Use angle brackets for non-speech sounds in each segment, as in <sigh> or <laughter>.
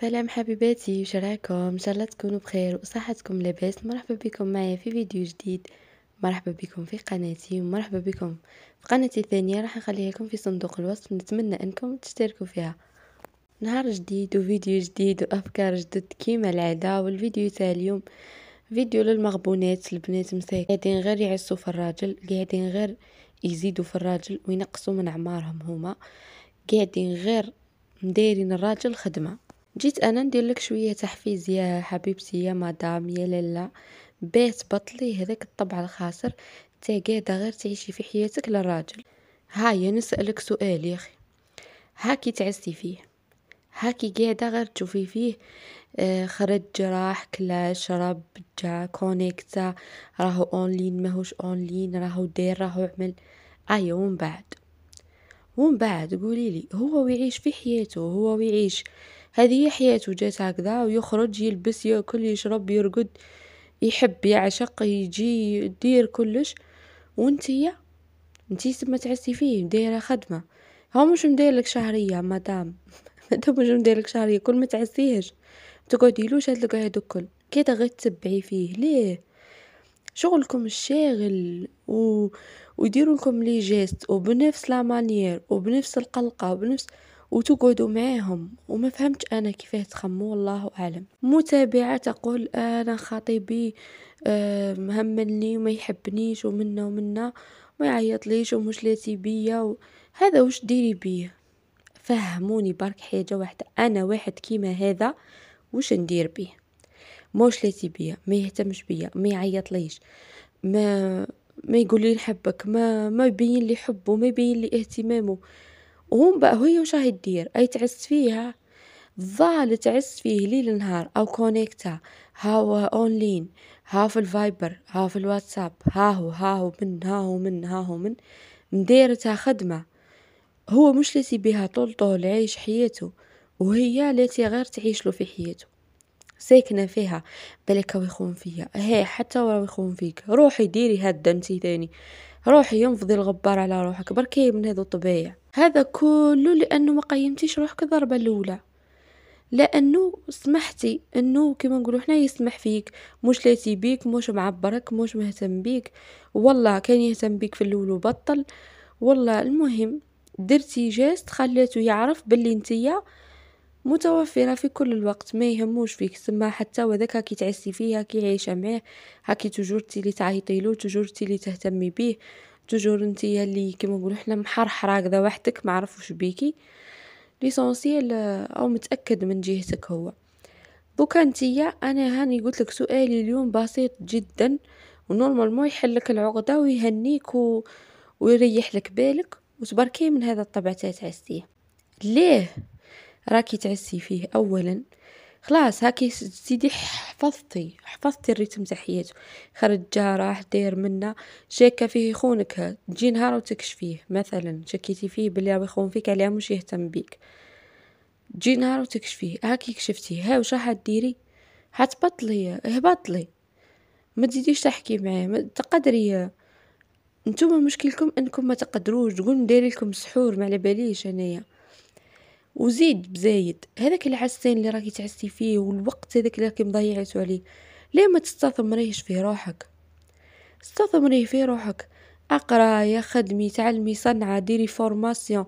سلام حبيباتي وش راكم ان شاء الله تكونوا بخير وصحتكم لاباس مرحبا بكم معايا في فيديو جديد مرحبا بكم في قناتي ومرحبا بكم في قناتي الثانيه راح نخليها لكم في صندوق الوصف نتمنى انكم تشتركوا فيها نهار جديد وفيديو جديد وافكار جدد كيما العاده والفيديو تاع اليوم فيديو للمغبونات البنات مساك قاعدين غير يعسوا في الراجل قاعدين غير يزيدوا في الراجل وينقصوا من عمارهم هما قاعدين غير مدايرين الراجل خدمه جيت انا ندير لك شويه تحفيز يا حبيبتي يا مدام يا لالا بيت بطلي هذاك الطبع الخاسر تا قاعده غير تعيشي في حياتك للراجل هايا نسالك سؤال يا اخي هاكي تعزتي فيه هاكي قاعده غير تشوفي فيه آه خرج راح كلا شرب جا كونيكتا راهو اونلاين ماهوش اونلاين راهو دير راهو عمل ايا أيوة، ومن بعد ومن بعد قولي لي هو ويعيش في حياته هو ويعيش آه هذه حياته جات هكذا ويخرج يلبس ياكل يشرب يرقد يحب يعشق يجي يدير كلش هي انت تما تعسي فيه دايره خدمه هو مش مدايرلك شهريه مدام <laughs> مدام مش مدايرلك شهريه كل ما تعسيهش تقعدي له شاد هذوك كل كي غير تبعي فيه ليه شغلكم الشاغل و... ويديروا لكم لي جيست وبنفس لا مانيير وبنفس القلقه وبنفس وتقعدوا معاهم وما فهمتش انا كيفاه تخموا الله اعلم متابعه تقول انا خطيبي آه، مهملني وما يحبنيش ومنا ومنا ما يعيطليش ومش لاتي بيا و... هذا واش ديري بيه فهموني برك حاجه واحده انا واحد كيما هذا واش ندير بيه لاتي بيا ما يهتمش بيا ما يعيط ليش ما ما يقول لي نحبك ما ما يبين لي حبه ما يبين لي اهتمامه وهم بقى هي وش راهي تدير اي تعس فيها ظل تعس فيه ليل نهار او كونيكتا هاو اونلين ها في الفايبر ها في الواتساب ها هو ها هو من ها هو من ها هو من مديرتها خدمة هو مش لسي بها طول طول عيش حياته وهي التي غير تعيش له في حياته ساكنة فيها بلكا ويخون فيها هي حتى ولو يخون فيك روحي ديري هاد انتي ثاني روحي ينفضي الغبار على روحك بركي من هذا الطبيعي هذا كله لانه ما قيمتيش روحك الضربه الاولى لانه سمحتي انه كما نقولوا حنا يسمح فيك مش لاتي بيك مش معبرك مش مهتم بيك والله كان يهتم بيك في الاول وبطل والله المهم درتي جاست خليته يعرف باللي انتيا متوفرة في كل الوقت ما يهموش فيك تما حتى وذاك هاكي تعسي فيه هاكي عايشة معاه هاكي تجورتي اللي تعيطيلو تجورتي اللي تهتمي بيه توجور نتيا اللي كيما نقولوا حنا محرحره هكذا وحدك ما عرفوش بيكي ليسونسيال آه، او متاكد من جهتك هو دوكا نتيا انا هاني قلت لك سؤالي اليوم بسيط جدا ونورمالمون يحل لك العقده ويهنيك و... ويريح لك بالك وتبركي من هذا الطبع تاع تعسيه ليه راكي تعسي فيه اولا خلاص هاكي سيدي حفظتي حفظتي الريتم تاع حياته خرج راح داير منا شاكه فيه يخونك تجي نهار وتكشفيه مثلا شكيتي فيه بلي راه يخون فيك علاه مش يهتم بيك تجي نهار وتكشفيه هاكي كشفتيه ها وش راح ديري هتبطلي هبطلي ما تزيديش تحكي معاه تقدري نتوما مشكلكم انكم ما تقدروش تقول ندير لكم سحور ما على باليش انايا وزيد بزايد هذاك العسان اللي راكي تعسي فيه والوقت هذاك اللي راكي مضيعتو عليه ليه ما تستثمريهش في روحك استثمريه في روحك اقرا يا خدمي تعلمي صنعه ديري فورماسيون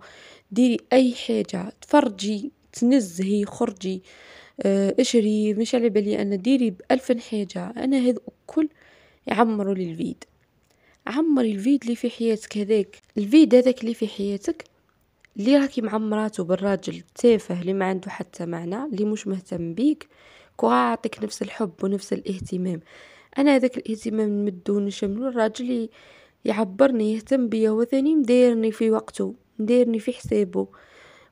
ديري اي حاجه تفرجي تنزهي خرجي آه، اشري مش على بالي انا ديري بألف حاجه انا هذا كل يعمروا لي الفيد عمري الفيد اللي في حياتك هذاك الفيد هذاك اللي في حياتك اللي راكي مع مراتو بالراجل تافه اللي ما عنده حتى معنى اللي مش مهتم بيك كو يعطيك نفس الحب ونفس الاهتمام انا هذاك الاهتمام نمدو نشملو الراجل يعبرني يهتم بيا هو ثاني مدايرني في وقته مدايرني في حسابه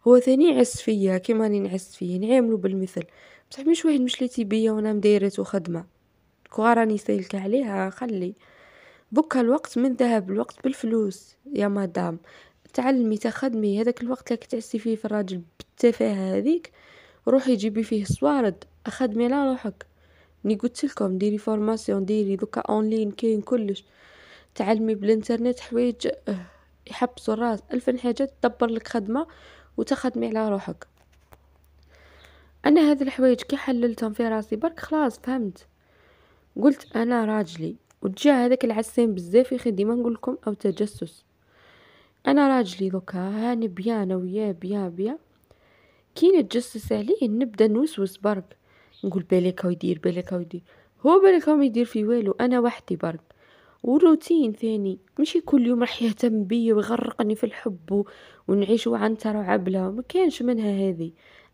هو ثاني عس فيا كيما راني نعس فيه نعاملو بالمثل بصح مش واحد مشليتي بيا وانا مديرته خدمه كو راني سايلك عليها خلي بكا الوقت من ذهب الوقت بالفلوس يا مدام تعلمي تخدمي هذاك الوقت اللي كتعسي فيه في الراجل بالتفاهه هذيك روحي جيبي فيه الصوارد خدمي على روحك ني قلت لكم ديري فورماسيون ديري دوكا اونلاين كاين كلش تعلمي بالانترنت حوايج أه، يحبسوا الراس الف حاجه تدبر لك خدمه وتخدمي على روحك انا هاد الحوايج كي حللتهم في راسي برك خلاص فهمت قلت انا راجلي وتجاه هذاك العسيم بزاف يخي ديما نقول لكم او تجسس انا راجلي دوكا هاني بيان وياه بيا بيا كي نتجسس عليه نبدا نوسوس برك نقول بالك هو يدير بالك هو يدير هو بالك هو ما يدير في والو انا وحدي برك والروتين ثاني ماشي كل يوم راح يهتم بيا ويغرقني في الحب ونعيش عنتر وعبله ما كانش منها هذه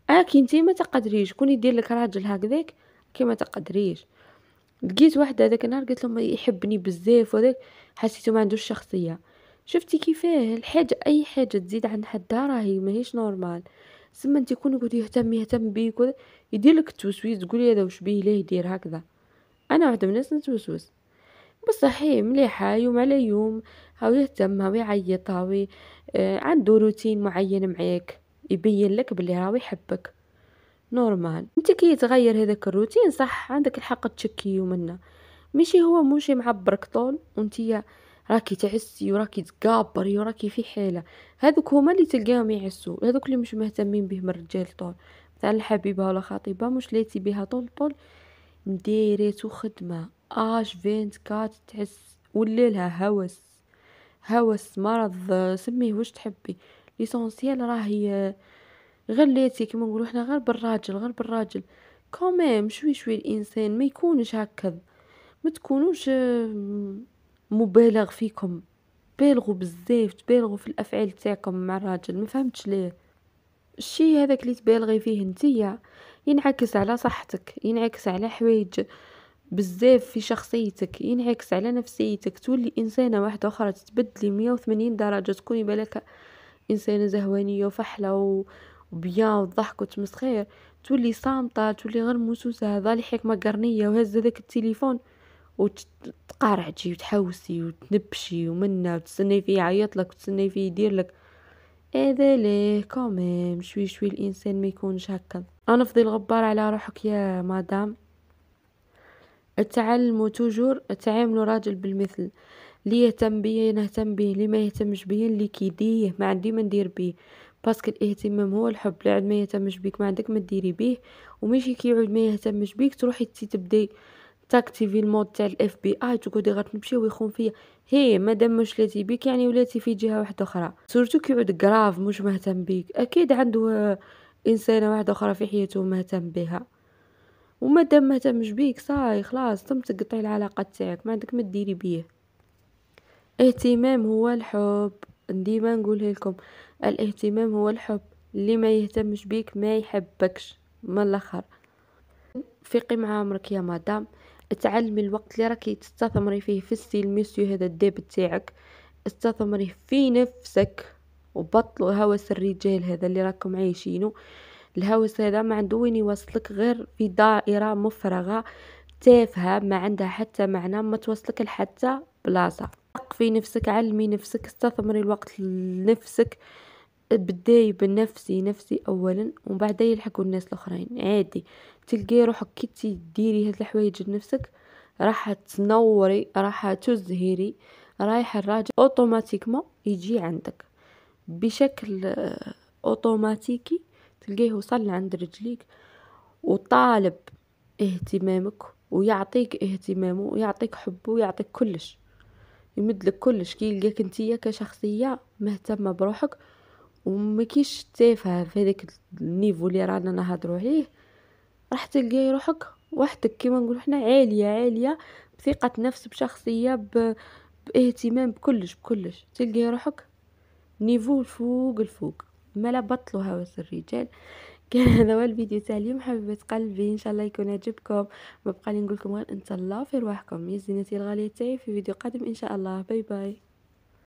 اكي آه، انتي ما تقدريش كون يدير لك راجل هكذاك كي ما تقدريش لقيت واحده هذاك النهار قلت لهم يحبني بزاف وهذاك حسيته ما عندوش شخصيه شفتي كيفاه الحاجه اي حاجه تزيد عن حدها راهي ماهيش نورمال سما انت كون قلت يهتم يهتم بيك ولا يديرلك التوسويس تقولي هذا وش بيه ليه يدير هكذا انا واحده من الناس نتوسوس بصح هي مليحه يوم على يوم هاو يهتم هاو يعيط هاو آه عنده روتين معين معاك يبين لك بلي راهو يحبك نورمال انت كي يتغير هذاك الروتين صح عندك الحق تشكي يومنا ماشي هو موشي معبرك طول وانتيا راكي تعسي وراكي تقابري وراكي في حيله هذوك هما اللي تلقاهم يعسوا هذوك اللي مش مهتمين بهم الرجال طول مثلا الحبيبة ولا خطيبة مش ليتي بها طول طول دايريتو خدمه اش كات تعس وليلها هوس هوس مرض سميه واش تحبي ليسونسيال راهي آه، غليتي كيما كما نقولوا حنا غير بالراجل غير بالراجل كوميم شوي شوي الانسان ما يكونش هكذا ما تكونوش آه، مبالغ فيكم بالغوا بزاف تبالغوا في الافعال تاعكم مع الراجل ما فهمتش ليه الشيء هذاك اللي تبالغي فيه نتيا ينعكس على صحتك ينعكس على حوايج بزاف في شخصيتك ينعكس على نفسيتك تولي انسانه واحده اخرى تتبدلي 180 درجه تكوني بالك انسانه زهوانيه وفحله وبيا وضحك وتمسخير تولي صامته تولي غير موسوسه هذا لحكمه قرنيه وهز هذاك التليفون وتقارعتي وتحوسي وتنبشي ومنا وتستني فيه يعيط لك وتستناي فيه يدير لك هذا ليه كوميم شوي شوي الانسان ما يكونش هكا انا فضي الغبار على روحك يا مدام تعلموا توجور تعاملوا راجل بالمثل لي يهتم بيا نهتم بيه لي ما يهتمش بيا اللي كيديه ما عندي ما ندير بيه باسكو الاهتمام هو الحب لعد ما يهتمش بيك ما عندك ما ديري بيه وماشي كي يعود ما يهتمش بيك تروحي تبدي تاكتيفي المود تاع الاف بي اي تقعدي غتمشي ويخون فيا هي مادام مش لاتي بيك يعني ولاتي في جهه واحده اخرى سورتو كيعود كراف مش مهتم بيك اكيد عنده آه، انسانه واحده اخرى في حياته مهتم بها ومادام مهتمش بيك صاي خلاص تم تقطعي العلاقه تاعك ما عندك ما ديري بيه اهتمام هو الحب ديما نقولها لكم الاهتمام هو الحب اللي ما يهتمش بيك ما يحبكش من الاخر فيقي مع عمرك يا مدام تعلمي الوقت اللي راكي تستثمري فيه في السيل ميسيو هذا الديب تاعك استثمريه في نفسك وبطلوا هوس الرجال هذا اللي راكم عايشينه الهوس هذا ما عنده وين يوصلك غير في دائرة مفرغة تافهة ما عندها حتى معنى ما توصلك لحتى بلاصة في نفسك علمي نفسك استثمري الوقت لنفسك بداي بنفسي نفسي اولا ومن بعد يلحقوا الناس الاخرين عادي تلقاي روحك كي تديري هاد الحوايج لنفسك راح تنوري راح تزهري رايح الراجل اوتوماتيكمون يجي عندك بشكل آه، اوتوماتيكي تلقيه وصل عند رجليك وطالب اهتمامك ويعطيك اهتمامه ويعطيك حبه ويعطيك كلش يمدلك كلش كي يلقاك انتيا كشخصيه مهتمه بروحك كيش تافهه في هذاك النيفو اللي رانا نهضروا عليه راح تلقاي روحك وحدك كيما نقولوا حنا عاليه عاليه بثقه نفس بشخصيه ب... باهتمام بكلش بكلش تلقاي روحك نيفو الفوق الفوق ما لا بطلوا هوس الرجال <laughs> كان هذا هو الفيديو تاع اليوم حبيبه قلبي ان شاء الله يكون عجبكم ما بقى لي نقول لكم غير ان الله في رواحكم يا زينتي الغاليه تاعي في فيديو قادم ان شاء الله باي باي